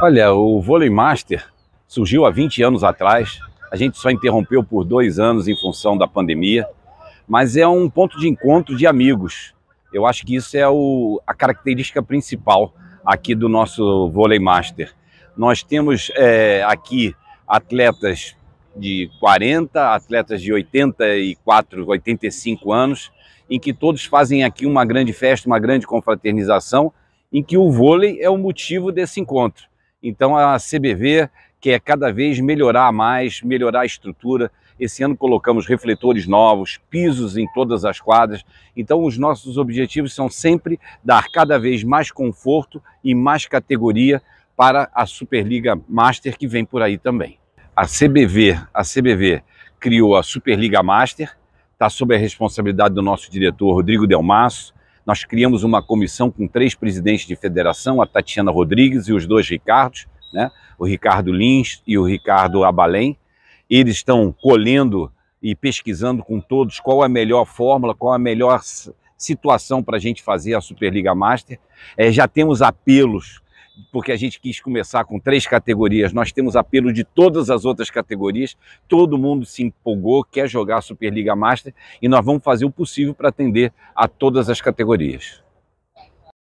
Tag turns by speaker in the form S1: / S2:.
S1: Olha, o Vôlei Master surgiu há 20 anos atrás. A gente só interrompeu por dois anos em função da pandemia, mas é um ponto de encontro de amigos. Eu acho que isso é o, a característica principal aqui do nosso Vôlei Master. Nós temos é, aqui atletas de 40, atletas de 84, 85 anos, em que todos fazem aqui uma grande festa, uma grande confraternização, em que o vôlei é o motivo desse encontro. Então a CBV quer cada vez melhorar mais, melhorar a estrutura. Esse ano colocamos refletores novos, pisos em todas as quadras. Então os nossos objetivos são sempre dar cada vez mais conforto e mais categoria para a Superliga Master que vem por aí também. A CBV, a CBV criou a Superliga Master, está sob a responsabilidade do nosso diretor Rodrigo Delmasso, nós criamos uma comissão com três presidentes de federação, a Tatiana Rodrigues e os dois Ricardos, né? o Ricardo Lins e o Ricardo Abalém. Eles estão colhendo e pesquisando com todos qual a melhor fórmula, qual a melhor situação para a gente fazer a Superliga Master. É, já temos apelos porque a gente quis começar com três categorias, nós temos apelo de todas as outras categorias, todo mundo se empolgou, quer jogar a Superliga Master e nós vamos fazer o possível para atender a todas as categorias.